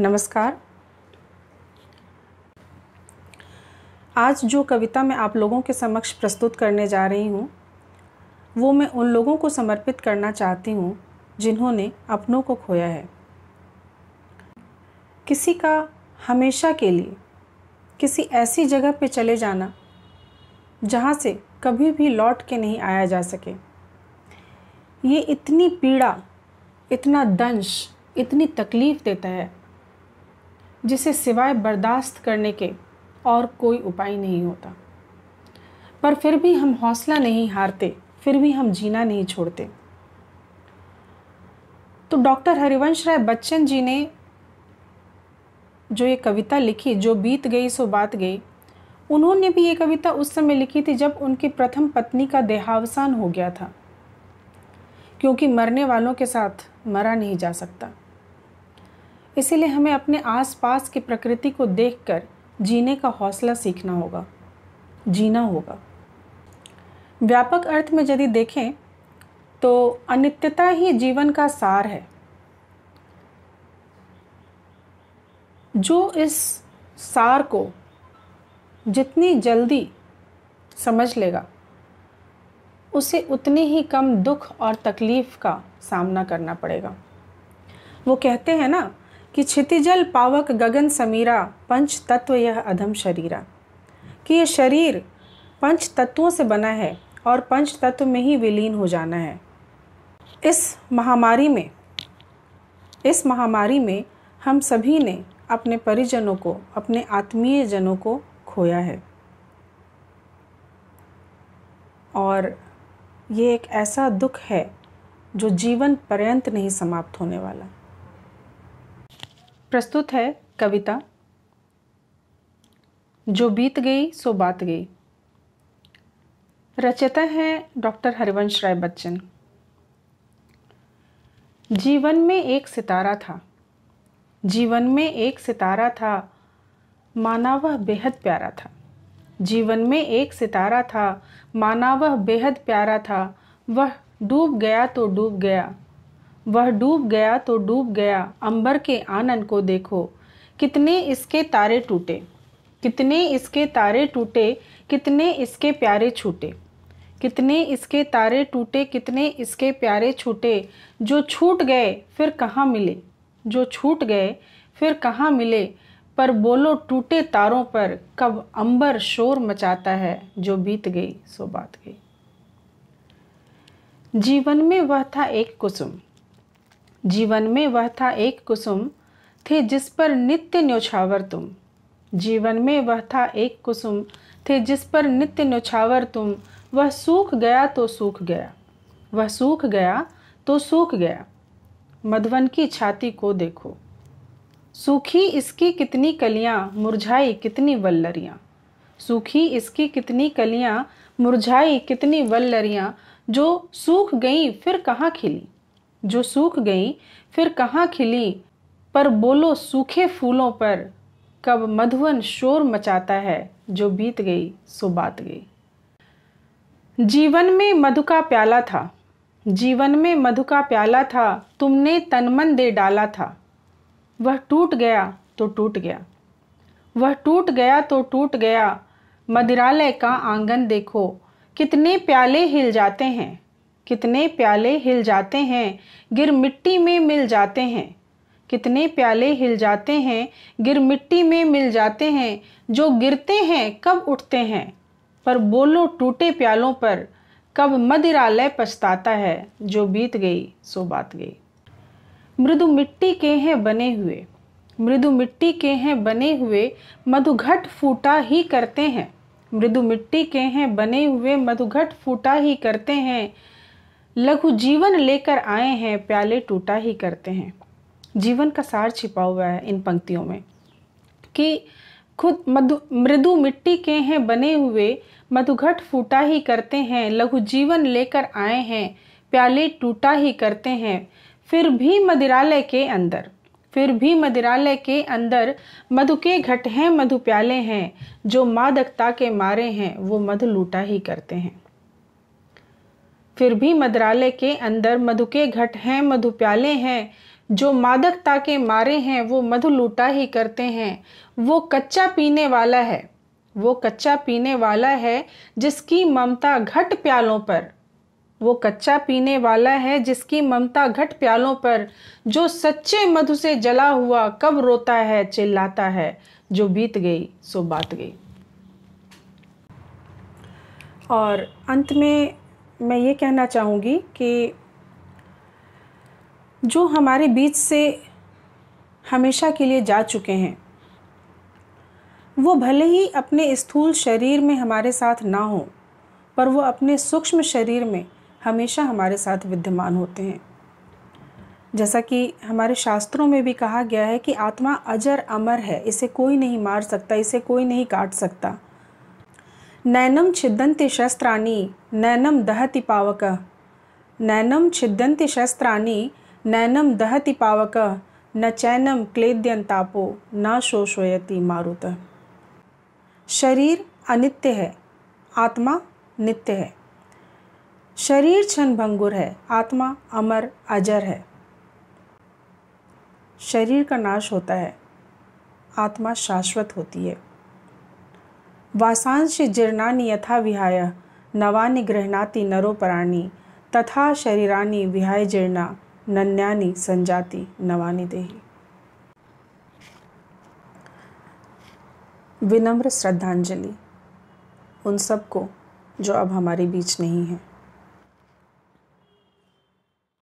नमस्कार आज जो कविता मैं आप लोगों के समक्ष प्रस्तुत करने जा रही हूँ वो मैं उन लोगों को समर्पित करना चाहती हूँ जिन्होंने अपनों को खोया है किसी का हमेशा के लिए किसी ऐसी जगह पे चले जाना जहाँ से कभी भी लौट के नहीं आया जा सके ये इतनी पीड़ा इतना दंश इतनी तकलीफ़ देता है जिसे सिवाय बर्दाश्त करने के और कोई उपाय नहीं होता पर फिर भी हम हौसला नहीं हारते फिर भी हम जीना नहीं छोड़ते तो डॉक्टर हरिवंश राय बच्चन जी ने जो ये कविता लिखी जो बीत गई सो बात गई उन्होंने भी ये कविता उस समय लिखी थी जब उनकी प्रथम पत्नी का देहावसान हो गया था क्योंकि मरने वालों के साथ मरा नहीं जा सकता इसीलिए हमें अपने आसपास की प्रकृति को देखकर जीने का हौसला सीखना होगा जीना होगा व्यापक अर्थ में यदि देखें तो अनित्यता ही जीवन का सार है जो इस सार को जितनी जल्दी समझ लेगा उसे उतनी ही कम दुख और तकलीफ़ का सामना करना पड़ेगा वो कहते हैं ना कि क्षितिजल पावक गगन समीरा पंच तत्व यह अधम शरीरा कि यह शरीर पंच तत्वों से बना है और पंच तत्व में ही विलीन हो जाना है इस महामारी में इस महामारी में हम सभी ने अपने परिजनों को अपने आत्मीय जनों को खोया है और ये एक ऐसा दुख है जो जीवन पर्यंत नहीं समाप्त होने वाला प्रस्तुत है कविता जो बीत गई सो बात गई रचयिता है डॉक्टर हरिवंश राय बच्चन जीवन में एक सितारा था जीवन में एक सितारा था माना वह बेहद प्यारा था जीवन में एक सितारा था माना वह बेहद प्यारा था वह डूब गया तो डूब गया वह डूब गया तो डूब गया अंबर के आनंद को देखो कितने इसके तारे टूटे कितने इसके तारे टूटे कितने इसके प्यारे छूटे कितने इसके तारे टूटे कितने इसके प्यारे छूटे जो छूट गए फिर कहाँ मिले जो छूट गए फिर कहाँ मिले पर बोलो टूटे तारों पर कब अंबर शोर मचाता है जो बीत गई सो बात गई जीवन में वह था एक कुसुम जीवन में वह था एक कुसुम थे जिस पर नित्य न्योछावर तुम जीवन में वह था एक कुसुम थे जिस पर नित्य न्योछावर तुम वह सूख गया तो सूख गया वह सूख गया तो सूख गया मधुवन की छाती को देखो सूखी इसकी कितनी कलियां मुरझाई कितनी वल्लरियां सूखी इसकी कितनी कलियां मुरझाई कितनी वल्लरियां जो सूख गईं फिर कहाँ खिली जो सूख गई फिर कहाँ खिली पर बोलो सूखे फूलों पर कब मधुवन शोर मचाता है जो बीत गई सो बात गई जीवन में मधु का प्याला था जीवन में मधु का प्याला था तुमने तनमन दे डाला था वह टूट गया तो टूट गया वह टूट गया तो टूट गया मदिरालय का आंगन देखो कितने प्याले हिल जाते हैं कितने प्याले हिल जाते हैं गिर मिट्टी में मिल जाते हैं कितने प्याले हिल जाते हैं गिर मिट्टी में मिल जाते हैं जो गिरते हैं कब उठते हैं पर बोलो टूटे प्यालों पर कब मदिरालय पछताता है जो बीत गई सो बात गई मृदु मिट्टी के हैं बने हुए मृदु मिट्टी के हैं बने हुए मधुघट फूटा ही करते हैं मृदु मिट्टी के हैं बने हुए मधुघट फूटा ही करते हैं लघु जीवन लेकर आए हैं प्याले टूटा ही करते हैं जीवन का सार छिपा हुआ है इन पंक्तियों में कि खुद मधु मृदु मिट्टी के हैं बने हुए मधुघट फूटा ही करते हैं लघु जीवन लेकर आए हैं प्याले टूटा ही करते हैं फिर भी मदिरालय के अंदर फिर भी मदिरालय के अंदर मधु के घट हैं मधु प्याले हैं जो मादकता के मारे हैं वो मधु लूटा ही करते हैं फिर भी मद्रालय के अंदर मधु के घट हैं मधु प्याले हैं जो मादकता के मारे हैं वो मधु लूटा ही करते हैं वो कच्चा पीने वाला है वो कच्चा पीने वाला है जिसकी ममता घट प्यालों पर वो कच्चा पीने वाला है जिसकी ममता घट प्यालों पर जो सच्चे मधु से जला हुआ कब रोता है चिल्लाता है जो बीत गई सो बात गई और अंत में मैं ये कहना चाहूँगी कि जो हमारे बीच से हमेशा के लिए जा चुके हैं वो भले ही अपने स्थूल शरीर में हमारे साथ ना हो पर वो अपने सूक्ष्म शरीर में हमेशा हमारे साथ विद्यमान होते हैं जैसा कि हमारे शास्त्रों में भी कहा गया है कि आत्मा अजर अमर है इसे कोई नहीं मार सकता इसे कोई नहीं काट सकता नैनम छिदंत शस्त्राणी नैनम दहति पावक नैनम छिद्यन्ति शस्त्राणी नैनम दहति पावक न चैनम क्लेद्यंतापो न शोषयति मारुत शरीर अनित्य है आत्मा नित्य है शरीर क्षण भंगुर है आत्मा अमर अजर है शरीर का नाश होता है आत्मा शाश्वत होती है वासांश जीर्णानी यथा विहाय नवा गृहणाति नरोपराणी तथा शरीरानि विहाय जीर्णा नन्यानि संजाति नवानि देही विनम्र श्रद्धांजलि उन सबको जो अब हमारे बीच नहीं है